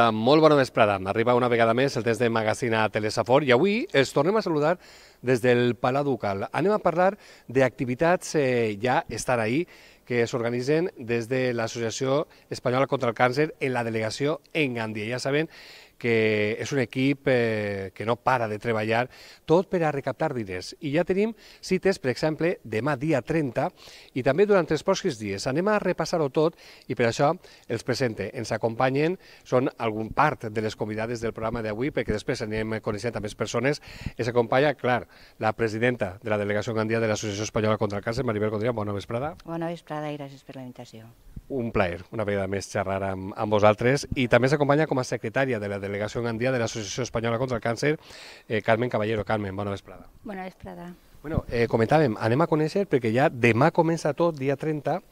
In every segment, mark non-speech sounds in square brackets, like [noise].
Hola, molt bona vesprada. Arriba una vegada més el test de magazina Telesafor i avui els tornem a saludar des del Palau Ducal. Anem a parlar d'activitats eh, ja estar ahí que s'organitzen des de l'Associació Espanyola contra el Càncer en la delegació en Gandia. Ja saben que és un equip eh, que no para de treballar, tot per a recaptar diners. I ja tenim cites, per exemple, demà dia 30 i també durant els pròxims dies. Anem a repassar-ho tot i per això els presente. Ens acompanyen, són algun part de les convidades del programa d'avui, perquè després anem coneixent a més persones. Ens acompanya, clar, la presidenta de la delegació gandia de l'Associació Espanyola contra el Càncer, Maribel Condria. Bona vesprada. Bona vesprada i gràcies per la invitació un plaer, una vegada més, xerrar amb, amb vosaltres. I també s'acompanya com a secretària de la Delegació Gandia de l'Associació Espanyola contra el Càncer, eh, Carmen Caballero. Carmen, bona vesprada. Bona vesprada. Bueno, eh, comentàvem, anem a conèixer perquè ja demà comença tot, dia 30,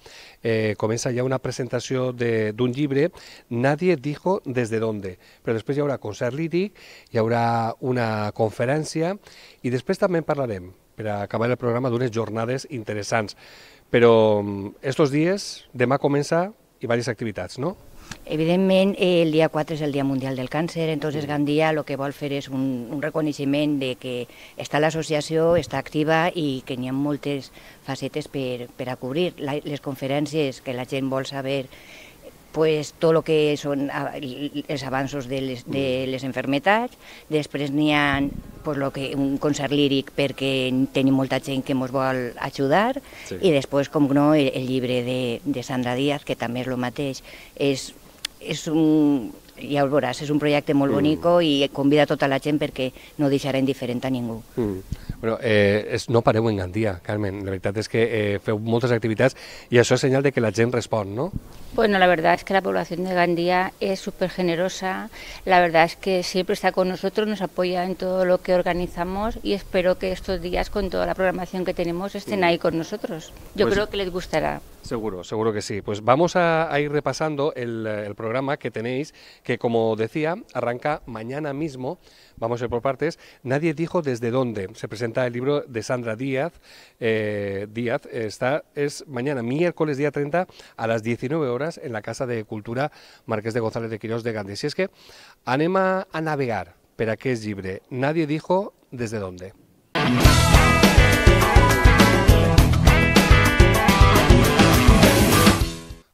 eh, comença ja una presentació d'un llibre, Nadie dijo desde dónde, però després hi haurà concert líric, hi haurà una conferència i després també parlarem per a acabar el programa d'unes jornades interessants. Però mm, estos dies, demà comença i diverses activitats, no? Evidentment, el dia 4 és el Dia Mundial del Càncer, entonces mm. Gandia el que vol fer és un, un reconeixement de que està l'associació, està activa i que n'hi ha moltes facetes per, per a cobrir. La, les conferències que la gent vol saber pues, tot el que són els avanços de les, de mm. les enfermetats. Després n'hi ha pues, lo que, un concert líric perquè tenim molta gent que ens vol ajudar sí. i després, com no, el, el llibre de, de Sandra Díaz, que també és el mateix. És, és un, ja ho veuràs, és un projecte molt mm. bonic i convida tota la gent perquè no deixarà indiferent a ningú. Mm. Bueno, eh, no pareu en Gandía, Carmen. La verdad es que eh, fue muchas actividades y eso es señal de que la gente responde, no? Bueno, la verdad es que la población de Gandía es súper generosa, la verdad es que siempre está con nosotros, nos apoya en todo lo que organizamos y espero que estos días con toda la programación que tenemos estén mm. ahí con nosotros. Yo pues creo que les gustará. Seguro, seguro que sí. Pues vamos a, ir repasando el programa que tenéis, que como decía, arranca mañana mismo Vamos a ir por partes. Nadie dijo desde dónde. Se presenta el libro de Sandra Díaz. Eh, Díaz eh, está, es mañana, miércoles día 30, a las 19 horas, en la Casa de Cultura Marqués de González de Quirós de Gandes. Y es que anema a navegar, pero qué es libre. Nadie dijo desde dónde.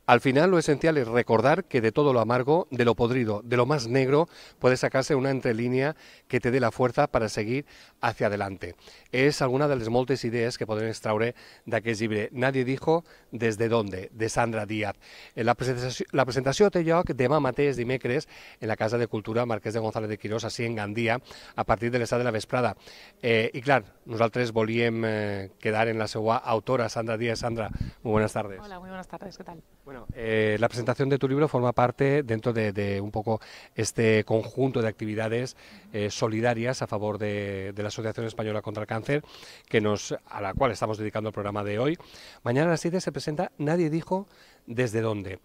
Al final lo esencial es recordar que de todo lo amargo, de lo podrido, de lo más negro, puede sacarse una entrelínea que te dé la fuerza para seguir hacia adelante. Es alguna de las moltes ideas que extraer de aquel libre Nadie dijo desde dónde, de Sandra Díaz. La presentación la presentación que tema mate es dimecres en la Casa de Cultura Marqués de González de Quirós, así en Gandía, a partir del Estado de la vesprada. Y eh, claro, nosotros tres volíem eh, quedar en la segua autora, Sandra Díaz. Sandra, muy buenas tardes. Hola, muy buenas tardes, ¿qué tal? Bueno, eh, la presentación de tu libro forma parte dentro de, un poco este conjunto de actividades eh, solidarias a favor de, la Asociación Española contra el Cáncer, que nos, a la cual estamos dedicando el programa de hoy. Mañana a las 7 se presenta Nadie dijo desde dónde.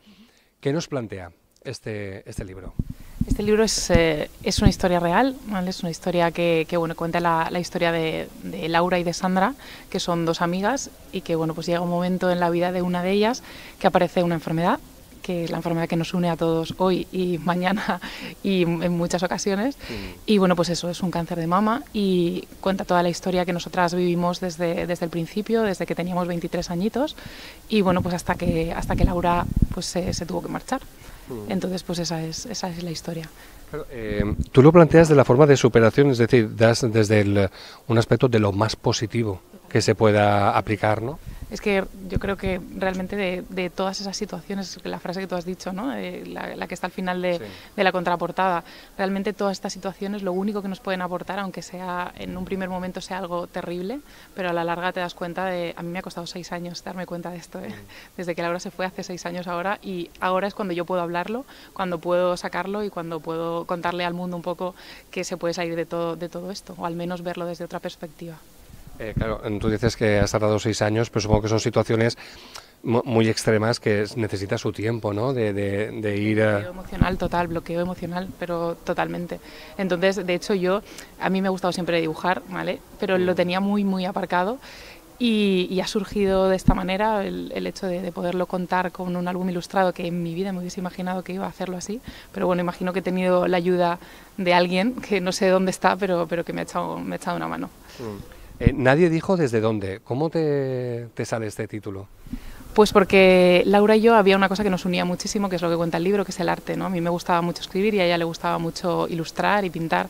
¿Qué nos plantea este, este libro? Este libro es, eh, es una historia real, es una historia que, bueno, cuenta la, historia de, Laura y de Sandra, que son dos amigas y que bueno, pues llega un momento en la vida de una de ellas que aparece una enfermedad, que es la enfermedad que nos une a todos hoy y [laughs] mañana y en muchas ocasiones. Mm. Y bueno, pues eso, es un cáncer de mama y cuenta toda la historia que nosotras vivimos desde, desde el principio, desde que teníamos 23 añitos y bueno, pues hasta que, hasta que Laura pues, se tuvo que marchar. Mm. Entonces, pues esa es, la historia. Eh, tú lo planteas de la forma de superación, es decir, das desde un aspecto de lo más positivo que se pueda aplicar, ¿no? Es que yo creo que realmente de, todas esas situaciones, la frase que tú has dicho, ¿no? Eh, la, que está al final de, la contraportada, realmente todas estas situaciones lo único que nos pueden aportar, aunque sea en un primer momento sea algo terrible, pero a la larga te das cuenta de, a mí me ha costado seis años darme cuenta de esto, ¿eh? mm. [laughs] desde que Laura se fue hace seis años ahora, y ahora es cuando yo puedo hablarlo, cuando puedo sacarlo y cuando puedo contarle al mundo un poco que se puede salir de todo, de todo esto, o al menos verlo desde otra perspectiva. Eh, claro, tú dices que ha tardado seis años, pero supongo que son situaciones muy extremas que necesita su tiempo, ¿no? De, ir a... Bloqueo emocional total, bloqueo emocional, pero totalmente. Entonces, de hecho, yo, a mí me ha gustado siempre dibujar, ¿vale? Pero lo mm. tenía muy, muy aparcado y, ha surgido de esta manera el, hecho de, poderlo contar con un álbum ilustrado que en mi vida me hubiese imaginado que iba a hacerlo así, pero bueno, imagino que he tenido la ayuda de alguien que no sé dónde está, pero, pero que me ha, echado, me ha echado una mano. Mm. Eh, nadie dijo desde dónde. ¿Cómo te, sale este título? Pues porque Laura y yo había una cosa que nos unía muchísimo, que es lo que cuenta el libro, que es el arte. ¿no? A mí me gustaba mucho escribir y a ella le gustaba mucho ilustrar y pintar.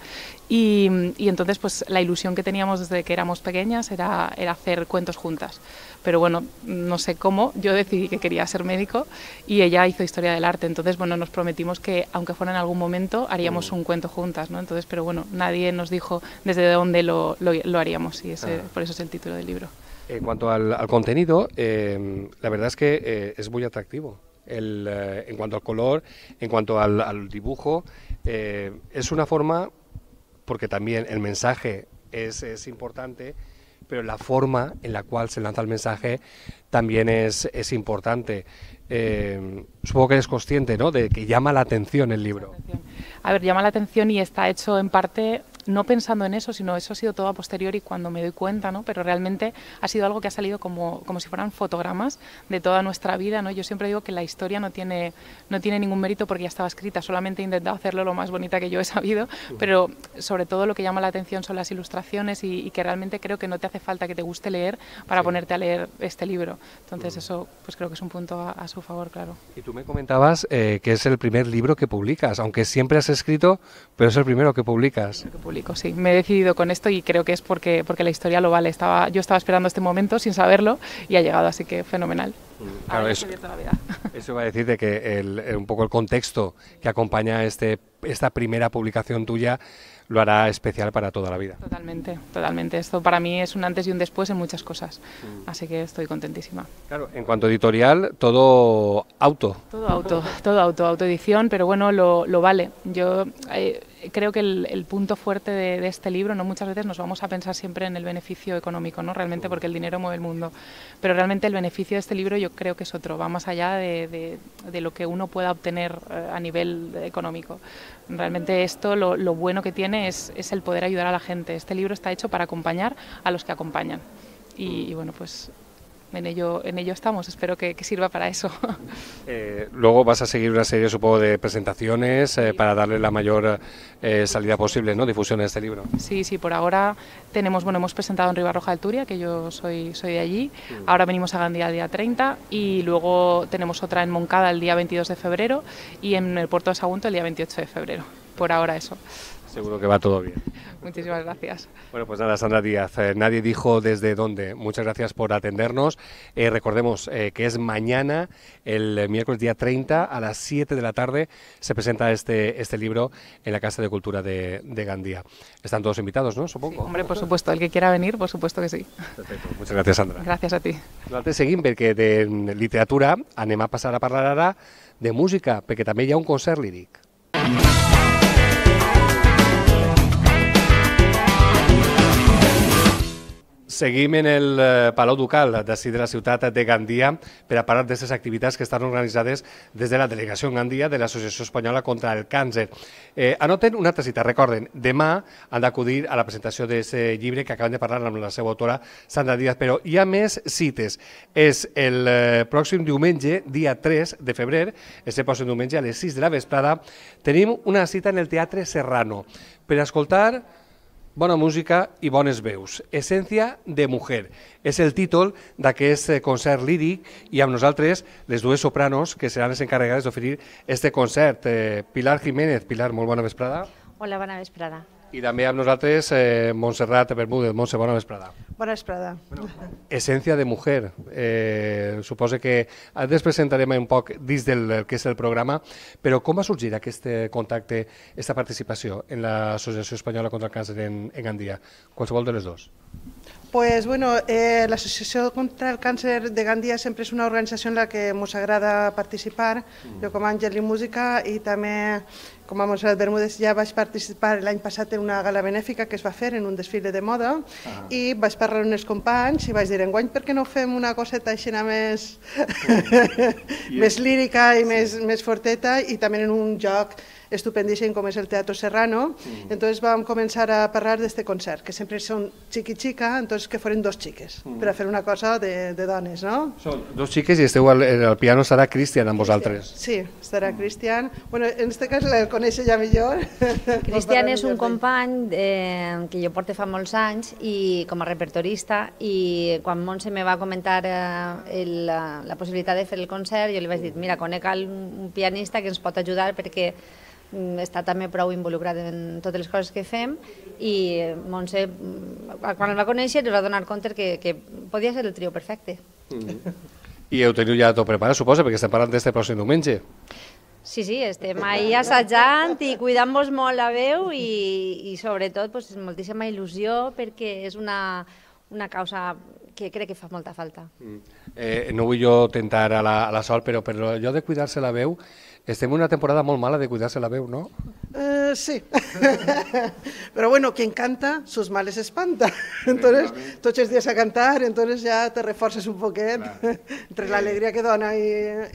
Y, entonces pues la ilusión que teníamos desde que éramos pequeñas era, era hacer cuentos juntas pero bueno, no sé cómo, yo decidí que quería ser médico y ella hizo historia del arte, entonces bueno, nos prometimos que aunque fuera en algún momento haríamos mm. un cuento juntas, ¿no? Entonces, pero bueno, nadie nos dijo desde dónde lo, haríamos y ese, ah. por eso es el título del libro. Eh, en cuanto al, contenido, em, la verdad es que eh, es muy atractivo. Eh, en cuanto al color, en cuanto al, dibujo, es una forma, porque también el mensaje es importante, pero la forma en la cual se lanza el mensaje también es, es importante. Eh, supongo que eres consciente, ¿no? De que llama la atención el libro. A ver, llama la atención y está hecho en parte no pensando en eso, sino eso ha sido todo a posteriori cuando me doy cuenta, ¿no? Pero realmente ha sido algo que ha salido como, como si fueran fotogramas de toda nuestra vida, ¿no? Yo siempre digo que la historia no tiene, no tiene ningún mérito porque ya estaba escrita, solamente he intentado hacerlo lo más bonita que yo he sabido, pero sobre todo lo que llama la atención son las ilustraciones y, que realmente creo que no te hace falta que te guste leer para ponerte a leer este libro. Entonces eso pues creo que es un punto a, su favor, claro. Y tú me comentabas eh, que es el primer libro que publicas, aunque siempre has escrito, pero es el primero que publicas sí. Me he decidido con esto y creo que es porque, porque la historia lo vale. Estaba, yo estaba esperando este momento sin saberlo y ha llegado, así que fenomenal. Mm, [laughs] eso, va a decirte que eh, un poco el contexto que acompaña este, esta primera publicación tuya lo hará especial para toda la vida. Totalmente, totalmente. Esto para mí es un antes y un después en muchas cosas. Mm. Así que estoy contentísima. Claro, en cuanto editorial, todo auto. Todo auto, todo auto, autoedición, pero bueno, lo, vale. Yo. Eh, creo que el, punto fuerte de, este libro, no muchas veces nos vamos a pensar siempre en el beneficio económico, ¿no? Realmente porque el dinero mueve el mundo. Pero realmente el beneficio de este libro yo creo que es otro, va más allá de, lo que uno pueda obtener eh, a nivel económico. Realmente esto lo, bueno que tiene es, el poder ayudar a la gente. Este libro está hecho para acompañar a los que acompañan. y mm. bueno, pues en ello, en ello estamos. Espero que, sirva para eso. [laughs] Eh, luego vas a seguir una serie, supongo, de presentaciones eh, para darle la mayor eh, salida posible, ¿no? Difusión de este libro. Sí, sí, por ahora tenemos, bueno, hemos presentado en Ribarroja del Turia, que yo soy, soy de allí. Ahora venimos a Gandía el día 30 y luego tenemos otra en Moncada el día 22 de febrero y en el puerto de Sagunto el día 28 de febrero. Por ahora eso. Seguro que va todo bien. Muchísimas gracias. Bueno, pues nada, Sandra Díaz, eh, nadie dijo desde dónde. Muchas gracias por atendernos. Eh, recordemos eh, que es mañana, el miércoles día 30, a las 7 de la tarde, se presenta este, este libro en la Casa de Cultura de, Gandía. Están todos invitados, ¿no? Supongo. hombre, por supuesto. El que quiera venir, por supuesto que sí. Perfecto. Muchas gracias, Sandra. Gracias a ti. antes seguim porque de mm, literatura anema a a hablar ahora de música, porque también ya un concert lírico. Seguim en el eh, Palau Ducal, d'ací de la ciutat de Gandia, per a parlar de activitats que estan organitzades des de la delegació en Gandia de l'Associació Espanyola contra el Càncer. Eh, anoten una altra cita, recorden, demà han d'acudir a la presentació d'aquest llibre que acaben de parlar amb la seva autora, Sandra Díaz, però hi ha més cites. És el eh, pròxim diumenge, dia 3 de febrer, és el pròxim diumenge a les 6 de la vesprada, tenim una cita en el Teatre Serrano per escoltar bona música i bones veus. Essència de mujer. És el títol d'aquest eh, concert líric i amb nosaltres les dues sopranos que seran les encarregades d'oferir este concert. Eh, Pilar Jiménez. Pilar, molt bona vesprada. Hola, bona vesprada. I també amb nosaltres eh, Montserrat Bermúdez. Montse, bona vesprada. Bona vesprada. Bueno, essència de mujer. Eh, suposo que després presentarem un poc dins del que és el programa, però com va sorgir aquest eh, contacte, aquesta participació en l'Associació Espanyola contra el Càncer en, en Gandia? Qualsevol de les dues. Pues bueno, eh, l'Associació contra el Càncer de Gandia sempre és una organització en la que ens agrada participar. Mm. Jo com a Àngel i Música i també com a Montserrat Bermúdez ja vaig participar l'any passat en una gala benèfica que es va fer en un desfile de moda ah. i vaig parlar amb els companys i vaig dir enguany per què no fem una coseta així més, [laughs] més lírica i sí. més, més forteta i també en un joc estupendíssim com és el Teatro Serrano. Mm. Entonces vam començar a parlar d'este concert, que sempre són xiqui xica, entonces que foren dos xiques, mm. per a fer una cosa de, de dones, no? Són dos xiques i esteu al, el piano serà Cristian amb vosaltres. Sí, estarà mm. Cristian. Bueno, en este cas el coneix ja millor. [laughs] Cristian és un company eh, que jo porto fa molts anys i com a repertorista i quan Montse me va comentar eh, el, la, la possibilitat de fer el concert jo li vaig dir, mira, conec un pianista que ens pot ajudar perquè Mm, està també prou involucrat en totes les coses que fem i eh, Montse, mm, quan el va conèixer, es va donar compte que, que podia ser el trio perfecte. Mm -hmm. I heu tenit ja tot preparat, suposa, perquè estem parlant d'este pròxim diumenge. Sí, sí, estem ahí assajant i cuidant-vos molt la veu i, i sobretot pues, moltíssima il·lusió perquè és una, una causa que crec que fa molta falta. Mm. Eh, no vull jo tentar a la, a la Sol, però per allò de cuidar-se la veu, estem en una temporada molt mala de cuidar-se la veu, no? Eh, sí, [laughs] però bueno, qui canta, sus males espanta. [laughs] Entonces, tots els dies a cantar, entonces ja te reforces un poquet Clar. [laughs] entre l'alegria que dona i,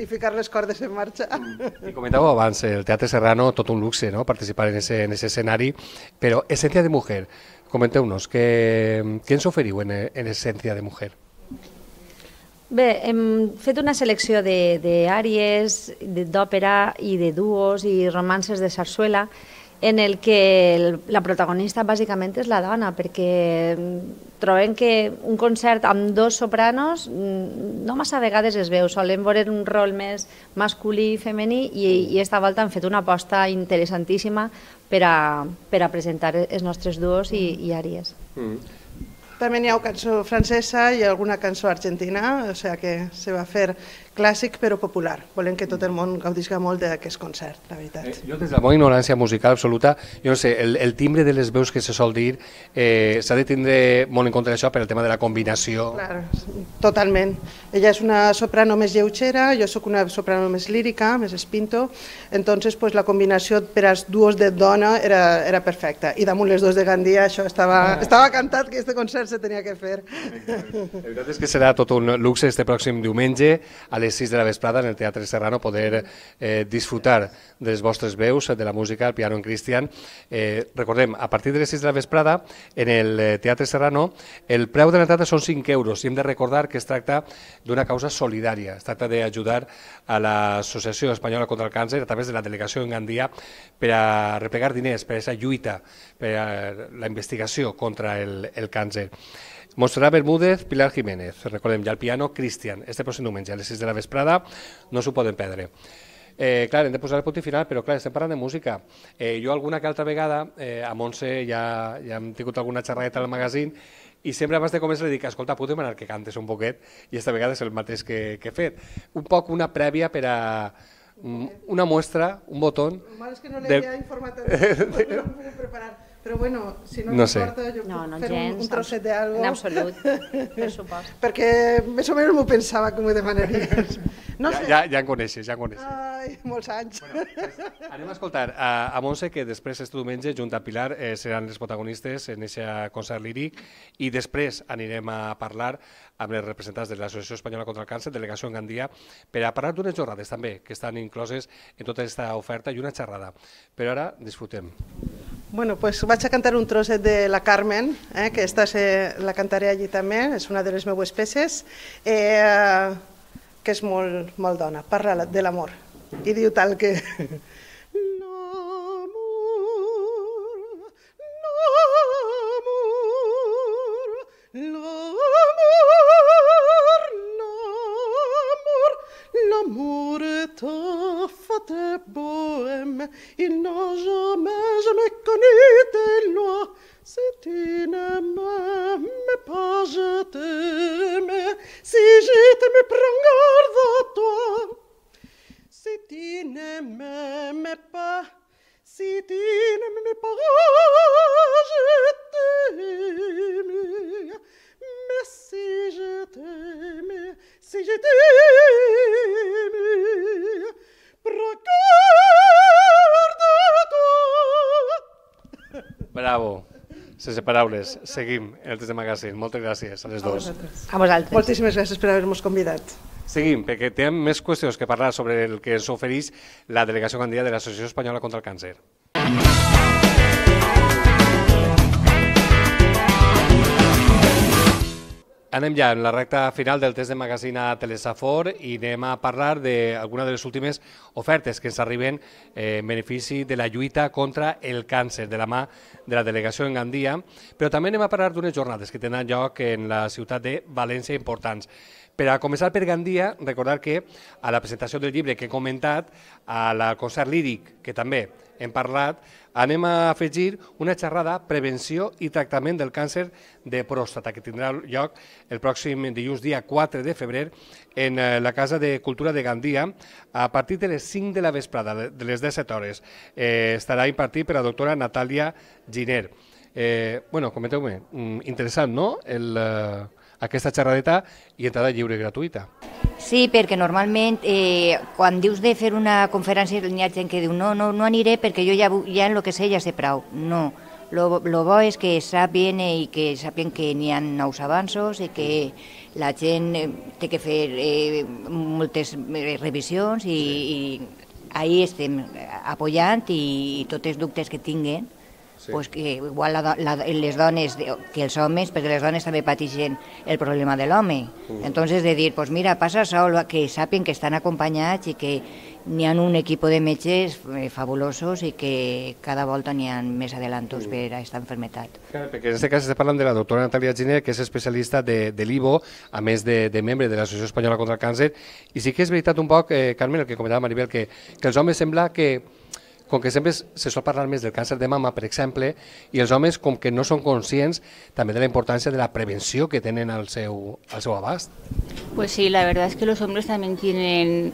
i ficar les cordes en marxa. Mm. I comentàveu abans, el Teatre Serrano, tot un luxe, no?, participar en ese, en ese escenari, però Essència de Mujer, Comenteu-nos, què, què ens oferiu en, en essència de mujer? Bé, hem fet una selecció d'àries, d'òpera i de duos i romances de sarsuela en el que el, la protagonista bàsicament és la dona, perquè trobem que un concert amb dos sopranos mm, no massa vegades es veu, solen veure un rol més masculí i femení i, i esta volta han fet una aposta interessantíssima per a, per a presentar els nostres duos i, i àries. Mm. També hi ha una cançó francesa i alguna cançó argentina, o sea que se va fer clàssic però popular. Volem que tot el món gaudisca molt d'aquest concert, la veritat. Eh, jo des de la meva ignorància musical absoluta, jo no sé, el, el timbre de les veus que se sol dir, eh, s'ha de tindre molt en compte això per el tema de la combinació. Clar, totalment. Ella és una soprano més lleugera, jo sóc una soprano més lírica, més espinto, entonces pues, la combinació per als duos de dona era, era perfecta. I damunt les dues de Gandia això estava, ah. estava cantat que aquest concert se tenia que fer. La veritat és que serà tot un luxe este pròxim diumenge a les 6 de la vesprada en el Teatre Serrano poder eh, disfrutar de les vostres veus, de la música, el piano en Cristian. Eh, recordem, a partir de les 6 de la vesprada, en el eh, Teatre Serrano, el preu de l'entrada són 5 euros i hem de recordar que es tracta d'una causa solidària, es tracta d'ajudar a l'Associació Espanyola contra el Càncer a través de la delegació en Gandia per a replegar diners per a aquesta lluita, per a la investigació contra el, el càncer. Montserrat Bermúdez, Pilar Jiménez, recordem, ja el piano, Cristian, este pròxim diumenge a les 6 de la vesprada, no s'ho poden perdre. Eh, clar, hem de posar el punt final, però clar, estem parlant de música. Eh, jo alguna que altra vegada, eh, a Montse ja, ja hem tingut alguna xerradeta al magazín, i sempre abans de començar li dic, escolta, puc demanar que cantes un poquet? I esta vegada és el mateix que, que he fet. Un poc una prèvia per a, mm, una mostra, un botó... Lo és que no le de... había [laughs] informado, no me puedo però bueno, si no, no importa, jo no, no, puc fer gens, un, un trosset d'algo. En absolut, [laughs] per supost. Perquè més o menys m'ho pensava com ho demanaries. No ja, sé. ja, ja en coneixes, ja en coneixes. Ai, molts anys. Bueno, anem a escoltar a, eh, a Montse, que després este diumenge, junt a Pilar, eh, seran els protagonistes en aquest concert líric i després anirem a parlar amb les representants de l'Associació Espanyola contra el Càncer, delegació en Gandia, per a parlar d'unes jornades també que estan incloses en tota aquesta oferta i una xerrada. Però ara disfrutem. Bueno, pues vaig a cantar un troset de la Carmen, eh, que esta se, la cantaré allí també, és una de les meues peces, eh, que és molt, molt dona, parla de l'amor. I diu tal que... bohème, il ils n'ont jamais, jamais connu des lois. C'est tu ne mais pas, jeter. Sense paraules, seguim el Des de Magazine. Moltes gràcies a les dues. A vosaltres. A vosaltres. Moltíssimes gràcies per haver-nos convidat. Seguim, perquè tenim més qüestions que parlar sobre el que ens ofereix la delegació candidata de l'Associació Espanyola contra el Càncer. Anem ja en la recta final del test de magazina Telesafor i anem a parlar d'alguna de les últimes ofertes que ens arriben eh, en benefici de la lluita contra el càncer de la mà de la delegació en Gandia, però també anem a parlar d'unes jornades que tenen lloc en la ciutat de València importants. Per a començar per Gandia, recordar que a la presentació del llibre que he comentat, a la concert líric, que també hem parlat, anem a afegir una xerrada Prevenció i tractament del càncer de pròstata, que tindrà lloc el pròxim dilluns, dia 4 de febrer, en eh, la Casa de Cultura de Gandia, a partir de les 5 de la vesprada, de les 17 hores. Eh, estarà impartit per la doctora Natàlia Giner. Eh, bueno, comenteu-me, mm, interessant, no?, el... Eh aquesta xerradeta i entrada lliure i gratuïta. Sí, perquè normalment eh, quan dius de fer una conferència hi ha gent que diu no, no, no aniré perquè jo ja, ja en el que sé ja sé prou. No, lo, lo bo és que sàpien eh, i que sàpien que n'hi ha nous avanços i que la gent eh, té que fer eh, moltes eh, revisions i, sí. i ahir estem apoyant i, i tots els dubtes que tinguen Sí. Pues que igual la, la, les dones, que els homes, perquè les dones també pateixen el problema de l'home. -huh. Entonces, de dir, pues mira, passa sol, que sàpien que estan acompanyats i que n'hi ha un equip de metges eh, fabulosos i que cada volta n'hi ha més adelantos mm. per a aquesta enfermedad. Claro, perquè en aquest cas estem parlant de la doctora Natalia Giner, que és especialista de, de l'IVO, a més de, de membre de l'Associació Espanyola contra el Càncer, i sí que és veritat un poc, eh, Carmen, el que comentava Maribel, que, que els homes sembla que, com que sempre se sol parlar més del càncer de mama, per exemple, i els homes com que no són conscients també de la importància de la prevenció que tenen al seu, al seu abast. Pues sí, la verdad es que los hombres también tienen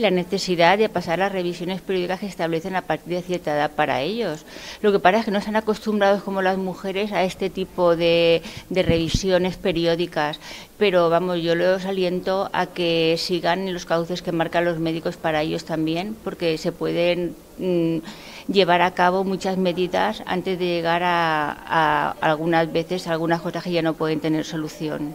la necesidad de pasar las revisiones periódicas que establecen a partir de cierta edad para ellos. Lo que pasa es que no están acostumbrados como las mujeres a este tipo de, revisiones periódicas, pero vamos, yo los aliento a que sigan los cauces que marcan los médicos para ellos también, porque se pueden mm, llevar a cabo muchas medidas antes de llegar a, algunas veces algunas cosas que ya no pueden tener solución.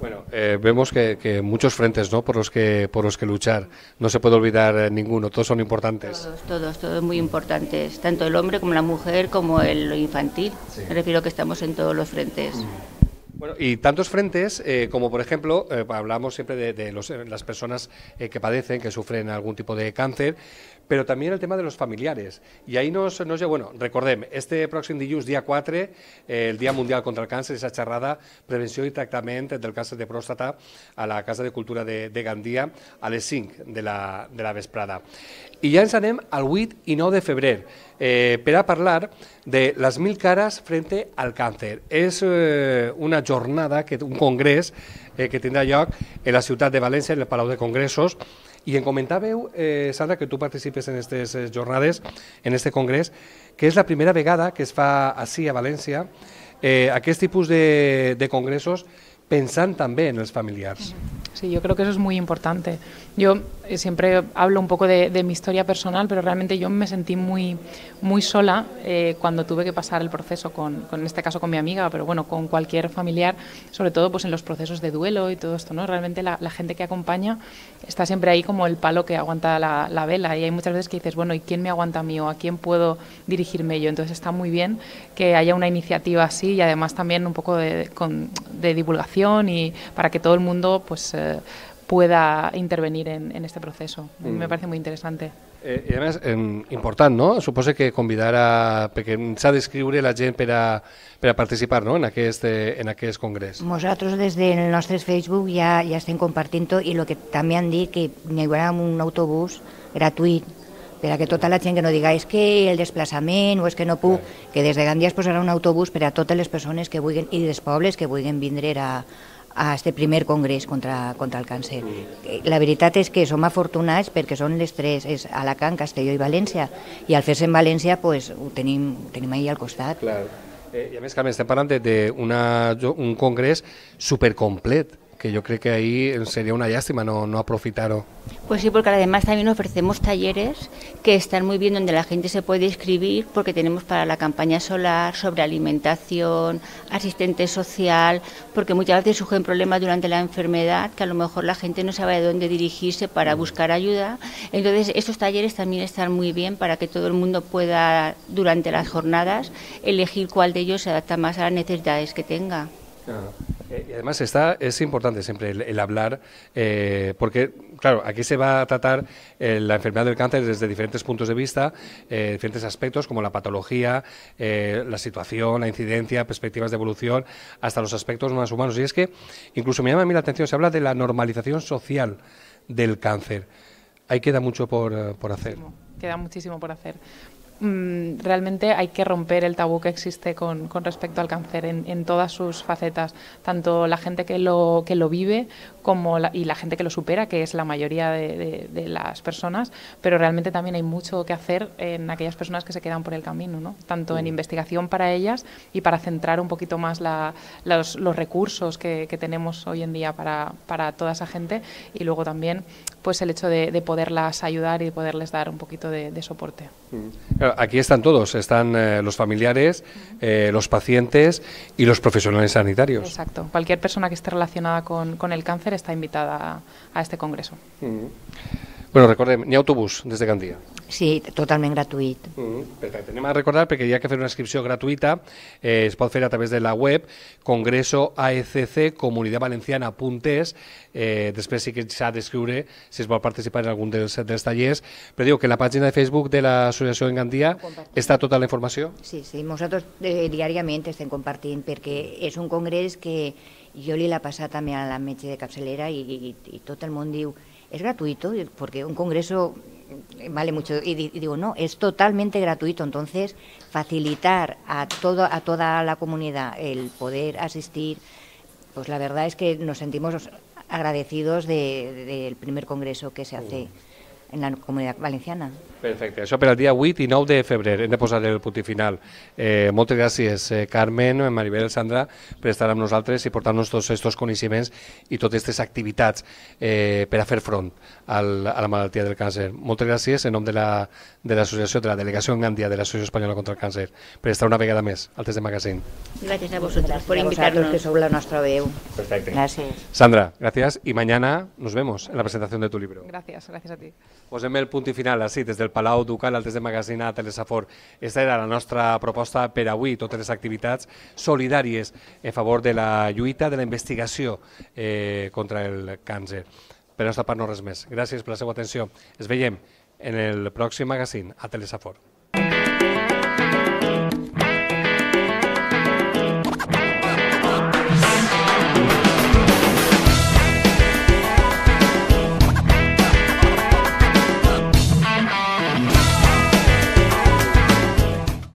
Bueno, eh, vemos que, que, muchos frentes ¿no? por, los que, por los que luchar. No se puede olvidar eh, ninguno, todos son importantes. Todos, todos, todos muy importantes. Tanto el hombre como la mujer, como el infantil. Me refiero que estamos en todos los frentes. Mm. Bueno, y tantos frentes, eh, como por ejemplo, hablamos siempre de, las personas que padecen, que sufren algún tipo de cáncer, pero también el tema de los familiares. Y ahí nos, nos bueno, recordem, este pròxim dilluns, dia 4, eh, el Dia Mundial contra el Càncer, és la xerrada Prevenció i Tractament del Càncer de Pròstata a la Casa de Cultura de, de Gandia a les 5 de la, de la vesprada. I ja ens anem al 8 i 9 de febrer eh, per a parlar de les mil cares frente al càncer. És eh, una jornada, que, un congrés eh, que tindrà lloc en la ciutat de València, en el Palau de Congressos, i em comentàveu, eh, Sandra, que tu participes en aquestes eh, jornades, en aquest congrés, que és la primera vegada que es fa així a València eh, aquest tipus de, de congressos pensant també en els familiars. Sí, yo creo que eso es muy importante. Yo eh, siempre hablo un poco de, mi historia personal, pero realmente yo me sentí muy, muy sola eh, cuando tuve que pasar el proceso, con, en este caso con mi amiga, pero bueno, con cualquier familiar, sobre todo pues en los procesos de duelo y todo esto, ¿no? Realmente la, gente que acompaña está siempre ahí como el palo que aguanta la, vela y hay muchas veces que dices, bueno, ¿y quién me aguanta a mí o a quién puedo dirigirme yo? Entonces está muy bien que haya una iniciativa así y además también un poco de, divulgación y para que todo el mundo pues... Eh, pueda intervenir en, en este proceso. Mm. Me parece muy interesante. Eh, I a més, eh, important, no? Suposa que convidar a... perquè s'ha d'escriure la gent per a, per a participar no? en, aquest, eh, en aquest congrés. Nosaltres des del nostre Facebook ja, ja estem compartint ho i el que també han dit que hi haurà un autobús gratuït per a que tota la gent que no diga és que el desplaçament o és que no puc, que des de Gandia es posarà un autobús per a totes les persones que vulguin i dels pobles que vulguin vindre a, a este primer congrés contra, contra el càncer. Mm. Eh, la veritat és que som afortunats perquè són les tres, és Alacant, Castelló i València, i al fer-se en València pues, ho, tenim, ho tenim ahir al costat. Clar. Eh, I a més, Carme, estem parlant d'un congrés supercomplet, que yo creo que ahí sería una lástima no, no Pues sí, porque además también ofrecemos talleres que están muy bien donde la gente se puede inscribir porque tenemos para la campaña solar sobre alimentación, asistente social, porque muchas veces surgen problemas durante la enfermedad que a lo mejor la gente no sabe a dónde dirigirse para buscar ayuda. Entonces, estos talleres también están muy bien para que todo el mundo pueda durante las jornadas elegir cuál de ellos se adapta más a las necesidades que tenga. Eh, y además está, es importante siempre el, hablar, eh, porque, claro, aquí se va a tratar eh, la enfermedad del cáncer desde diferentes puntos de vista, diferentes aspectos, como la patología, la situación, la incidencia, perspectivas de evolución, hasta los aspectos más humanos. Y es que incluso me llama a mí la atención, se habla de la normalización social del cáncer. Ahí queda mucho por, por hacer. Queda muchísimo por hacer. Mm, realmente hay que romper el tabú que existe con, respecto al cáncer en, todas sus facetas, tanto la gente que lo, que lo vive como y la gente que lo supera, que es la mayoría de, las personas, pero realmente también hay mucho que hacer en aquellas personas que se quedan por el camino, tanto en mm. investigación para ellas y para centrar un poquito más los, recursos que, tenemos hoy en día para, toda esa gente y luego también pues el hecho de poderlas ayudar y poderles dar un poquito de soporte. Aquí están todos, están eh, los familiares, eh, los pacientes y los profesionales sanitarios. Exacto, cualquier persona que esté relacionada con, el cáncer está invitada a, este congreso. Bueno, recordem, hi ha autobús des de Gandia. Sí, totalment gratuït. Mm -hmm. Perfecte. Anem a recordar, perquè hi ha que fer una inscripció gratuïta, eh, es pot fer a través de la web congressoaecccomunidadvalenciana.es eh, després sí que s'ha d'escriure si es vol participar en algun dels, dels tallers, però diu que la pàgina de Facebook de l'associació en Gandia està tota la informació? Sí, sí, nosaltres eh, diàriament estem compartint, perquè és un congrés que jo li l'he passat també a la metge de capçalera i, i, i tot el món diu es gratuito, porque un congreso eh, vale mucho. Y, digo, no, es totalmente gratuito. Entonces, facilitar a, a toda la comunidad el poder asistir, pues la verdad es que nos sentimos agradecidos del primer congreso que se hace. en la comunitat valenciana. Perfecte, això per al dia 8 i 9 de febrer, hem de posar el punt final. Eh, moltes gràcies, eh, Carmen, eh, Maribel, Sandra, per estar amb nosaltres i portar-nos tots aquests coneixements i totes aquestes activitats eh, per a fer front al, a la malaltia del càncer. Moltes gràcies en nom de l'associació, la, de, de la delegació en Gandia de l'Associació Espanyola contra el Càncer, per estar una vegada més al Test de Magazine. Gràcies a vosaltres per invitar-nos. que sou la nostra veu. Perfecte. Gràcies. Sandra, gràcies i mañana nos vemos en la presentació de tu llibre. Gràcies, gràcies a ti. Posem el punt i final així, des del Palau Ducal al de Magazina a Telesafor. Aquesta era la nostra proposta per avui, totes les activitats solidàries en favor de la lluita, de la investigació eh, contra el càncer. Per nostra part no res més. Gràcies per la seva atenció. Es veiem en el pròxim magazín a Telesafor.